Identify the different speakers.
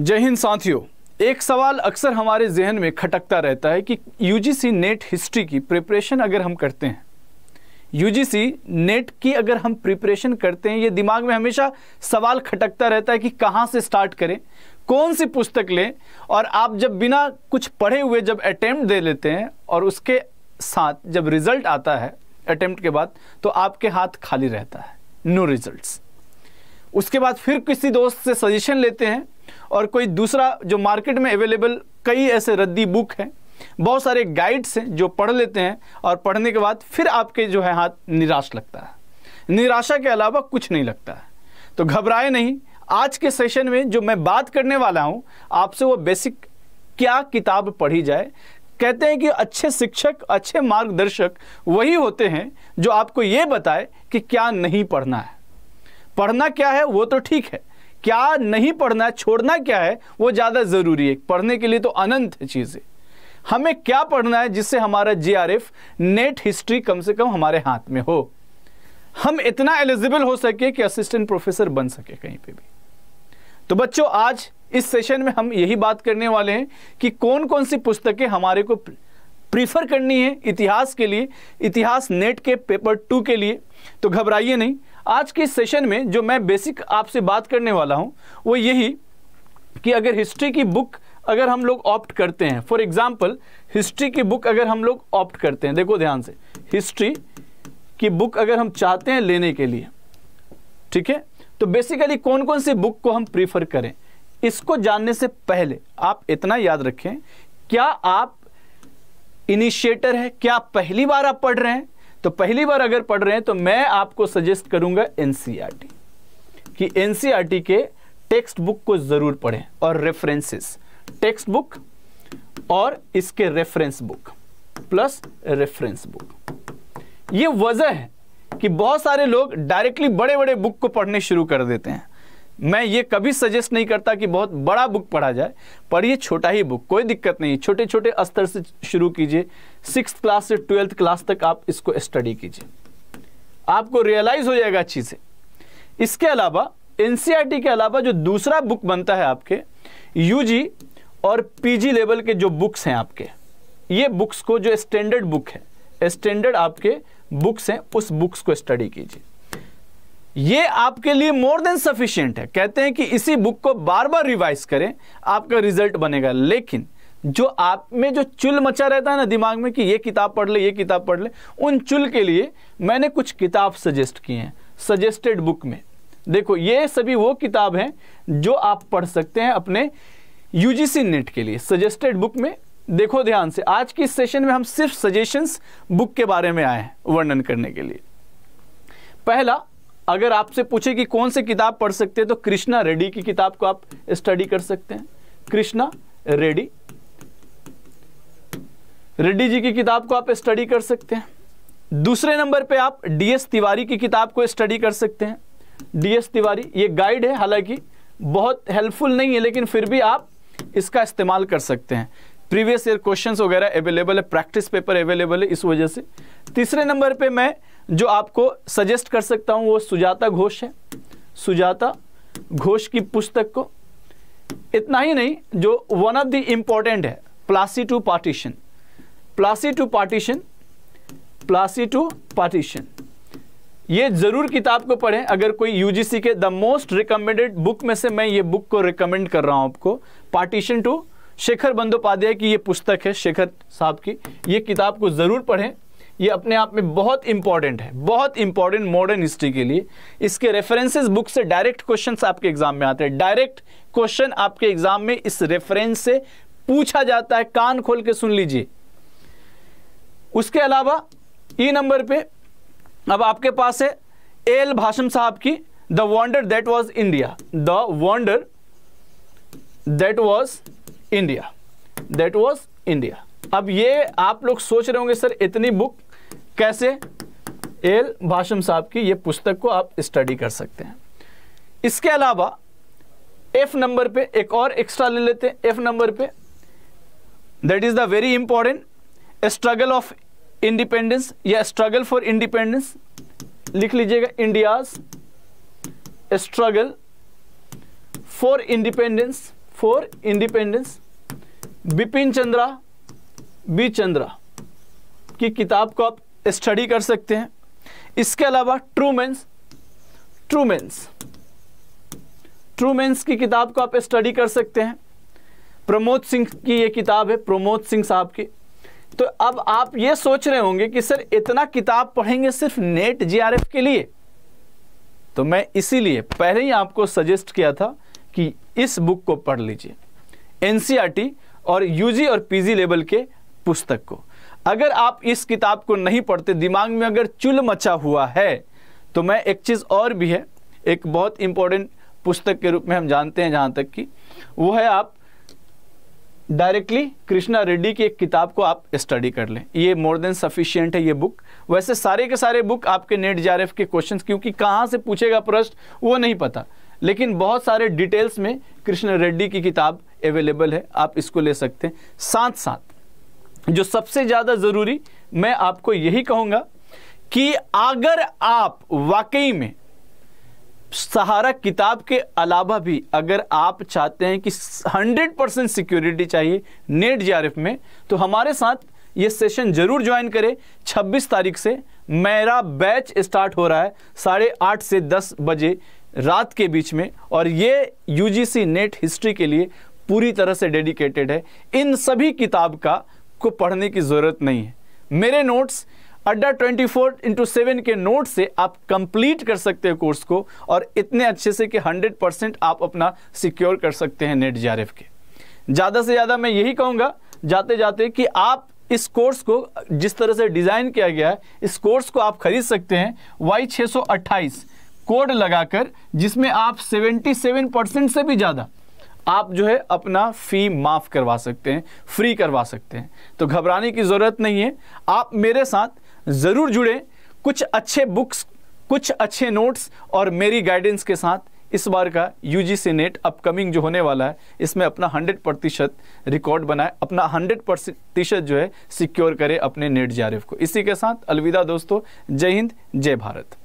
Speaker 1: जय हिंद साथियों एक सवाल अक्सर हमारे जहन में खटकता रहता है कि यूजीसी नेट हिस्ट्री की प्रिपरेशन अगर हम करते हैं यूजीसी नेट की अगर हम प्रिपरेशन करते हैं ये दिमाग में हमेशा सवाल खटकता रहता है कि कहाँ से स्टार्ट करें कौन सी पुस्तक लें और आप जब बिना कुछ पढ़े हुए जब अटैम्प्ट दे लेते हैं और उसके साथ जब रिजल्ट आता है अटैम्प्ट के बाद तो आपके हाथ खाली रहता है नो no रिजल्ट उसके बाद फिर किसी दोस्त से सजेशन लेते हैं और कोई दूसरा जो मार्केट में अवेलेबल कई ऐसे रद्दी बुक हैं बहुत सारे गाइड्स हैं जो पढ़ लेते हैं और पढ़ने के बाद फिर आपके जो है हाथ निराश लगता है निराशा के अलावा कुछ नहीं लगता है तो घबराए नहीं आज के सेशन में जो मैं बात करने वाला हूँ आपसे वो बेसिक क्या किताब पढ़ी जाए कहते हैं कि अच्छे शिक्षक अच्छे मार्गदर्शक वही होते हैं जो आपको ये बताए कि क्या नहीं पढ़ना है पढ़ना क्या है वो तो ठीक है क्या नहीं पढ़ना है छोड़ना क्या है वो ज़्यादा ज़रूरी है पढ़ने के लिए तो अनंत है चीज़ें हमें क्या पढ़ना है जिससे हमारा जे नेट हिस्ट्री कम से कम हमारे हाथ में हो हम इतना एलिजिबल हो सके कि असिस्टेंट प्रोफेसर बन सके कहीं पे भी तो बच्चों आज इस सेशन में हम यही बात करने वाले हैं कि कौन कौन सी पुस्तकें हमारे को प्रीफर करनी है इतिहास के लिए इतिहास नेट के पेपर टू के लिए तो घबराइए नहीं आज के सेशन में जो मैं बेसिक आपसे बात करने वाला हूँ वो यही कि अगर हिस्ट्री की बुक अगर हम लोग ऑप्ट करते हैं फॉर एग्जाम्पल हिस्ट्री की बुक अगर हम लोग ऑप्ट करते हैं देखो ध्यान से हिस्ट्री की बुक अगर हम चाहते हैं लेने के लिए ठीक है तो बेसिकली कौन कौन सी बुक को हम प्रीफर करें इसको जानने से पहले आप इतना याद रखें क्या आप इनिशिएटर है क्या पहली बार आप पढ़ रहे हैं तो पहली बार अगर पढ़ रहे हैं तो मैं आपको सजेस्ट करूंगा एनसीईआरटी e कि एनसीईआरटी e के टेक्स्ट बुक को जरूर पढ़ें और रेफरेंसेस टेक्स्ट बुक और इसके reference book plus reference book ये वजह है कि बहुत सारे लोग डायरेक्टली बड़े बड़े बुक को पढ़ने शुरू कर देते हैं मैं ये कभी सजेस्ट नहीं करता कि बहुत बड़ा बुक पढ़ा जाए पढ़िए छोटा ही बुक कोई दिक्कत नहीं छोटे छोटे स्तर से शुरू कीजिए सिक्स क्लास से ट्वेल्थ क्लास तक आप इसको स्टडी कीजिए आपको रियलाइज़ हो जाएगा चीज़ें इसके अलावा एन e के अलावा जो दूसरा बुक बनता है आपके यू और पी लेवल के जो बुक्स हैं आपके ये बुक्स को जो स्टैंडर्ड बुक है स्टैंडर्ड आपके बुक्स हैं उस बुक्स को स्टडी कीजिए ये आपके लिए मोर देन सफिशियंट है कहते हैं कि इसी बुक को बार बार रिवाइज करें आपका रिजल्ट बनेगा लेकिन जो आप में जो चुल मचा रहता है ना दिमाग में कि ये किताब पढ़ ले ये किताब पढ़ ले उन चुल के लिए मैंने कुछ किताब सजेस्ट किए हैं सजेस्टेड बुक में देखो ये सभी वो किताब हैं जो आप पढ़ सकते हैं अपने यूजीसी नेट के लिए सजेस्टेड बुक में देखो ध्यान से आज की सेशन में हम सिर्फ सजेशंस बुक के बारे में आए हैं वर्णन करने के लिए पहला अगर आपसे पूछे कि कौन से किताब पढ़ सकते हैं तो कृष्णा रेड्डी की किताब को आप स्टडी कर सकते हैं कृष्णा रेड्डी रेड्डी जी की किताब को आप स्टडी कर सकते हैं दूसरे नंबर पे आप डीएस तिवारी की किताब को स्टडी कर सकते हैं डीएस तिवारी ये गाइड है हालांकि बहुत हेल्पफुल नहीं है लेकिन फिर भी आप इसका इस्तेमाल कर सकते हैं प्रीवियस ईयर क्वेश्चंस वगैरह अवेलेबल है प्रैक्टिस पेपर अवेलेबल है इस वजह से तीसरे नंबर पे मैं जो आपको सजेस्ट कर सकता हूँ वो सुजाता घोष है सुजाता घोष की पुस्तक को इतना ही नहीं जो वन ऑफ द इंपॉर्टेंट है Plassey to partition Plassey to partition Plassey to partition ये ज़रूर किताब को पढ़ें अगर कोई यूजीसी के द मोस्ट रिकमेंडेड बुक में से मैं ये बुक को रिकमेंड कर रहा हूँ आपको पार्टीशन टू शेखर बंदोपाध्याय की ये पुस्तक है शेखर साहब की ये किताब को ज़रूर पढ़ें ये अपने आप में बहुत इंपॉर्टेंट है बहुत इंपॉर्टेंट मॉडर्न हिस्ट्री के लिए इसके रेफरेंसेस बुक से डायरेक्ट क्वेश्चन आपके एग्जाम में आते हैं डायरेक्ट क्वेश्चन आपके एग्जाम में इस रेफरेंस से पूछा जाता है कान खोल के सुन लीजिए उसके अलावा ई e नंबर पे अब आपके पास है एल भाषम साहब की the wonder that was India the wonder that was India that was India अब ये आप लोग सोच रहे होंगे सर इतनी बुक कैसे एल भाषम साहब की ये पुस्तक को आप स्टडी कर सकते हैं इसके अलावा एफ नंबर पे एक और एक्स्ट्रा ले लेते हैं एफ नंबर पे that is the very important struggle of independence या स्ट्रगल फॉर इंडिपेंडेंस लिख लीजिएगा India's struggle for independence for independence Bipin Chandra B Chandra की किताब को आप स्टडी कर सकते हैं इसके अलावा Trueman's Trueman's Trueman's की किताब को आप स्टडी कर सकते हैं प्रमोद सिंह की ये किताब है प्रमोद सिंह साहब की तो अब आप ये सोच रहे होंगे कि सर इतना किताब पढ़ेंगे सिर्फ नेट जीआरएफ के लिए तो मैं इसीलिए पहले ही आपको सजेस्ट किया था कि इस बुक को पढ़ लीजिए एनसीआरटी e और यूजी और पीजी लेवल के पुस्तक को अगर आप इस किताब को नहीं पढ़ते दिमाग में अगर चुल मचा हुआ है तो मैं एक चीज़ और भी है एक बहुत इंपॉर्टेंट पुस्तक के रूप में हम जानते हैं जहाँ तक कि वो है आप डायरेक्टली कृष्णा रेड्डी की एक किताब को आप स्टडी कर लें ये मोर देन सफिशियंट है ये बुक वैसे सारे के सारे बुक आपके नेट जे के क्वेश्चन क्योंकि कहाँ से पूछेगा प्रश्न वो नहीं पता लेकिन बहुत सारे डिटेल्स में कृष्ण रेड्डी की किताब अवेलेबल है आप इसको ले सकते हैं साथ साथ जो सबसे ज़्यादा ज़रूरी मैं आपको यही कहूंगा कि अगर आप वाकई में सहारा किताब के अलावा भी अगर आप चाहते हैं कि 100 परसेंट सिक्योरिटी चाहिए नेट जे में तो हमारे साथ ये सेशन ज़रूर ज्वाइन करें 26 तारीख से मेरा बैच स्टार्ट हो रहा है साढ़े आठ से 10 बजे रात के बीच में और ये यूजीसी नेट हिस्ट्री के लिए पूरी तरह से डेडिकेटेड है इन सभी किताब का को पढ़ने की ज़रूरत नहीं है मेरे notes Adda 24 four into seven के नोट से आप कंप्लीट कर सकते हैं कोर्स को और इतने अच्छे से कि 100 परसेंट आप अपना सिक्योर कर सकते हैं नेट जे के ज़्यादा से ज़्यादा मैं यही कहूँगा जाते जाते कि आप इस कोर्स को जिस तरह से डिज़ाइन किया गया है इस कोर्स को आप खरीद सकते हैं वाई 628 कोड लगाकर जिसमें आप 77 परसेंट से भी ज़्यादा आप जो है अपना फ़ी माफ़ करवा सकते हैं फ्री करवा सकते हैं तो घबराने की ज़रूरत नहीं है आप मेरे साथ ज़रूर जुड़ें कुछ अच्छे बुक्स कुछ अच्छे नोट्स और मेरी गाइडेंस के साथ इस बार का U G C NET upcoming जो होने वाला है इसमें अपना हंड्रेड प्रतिशत रिकॉर्ड बनाए अपना हंड्रेड प्रतिशत जो है सिक्योर करें अपने नेट जारिफ को इसी के साथ अलविदा दोस्तों जय हिंद जय भारत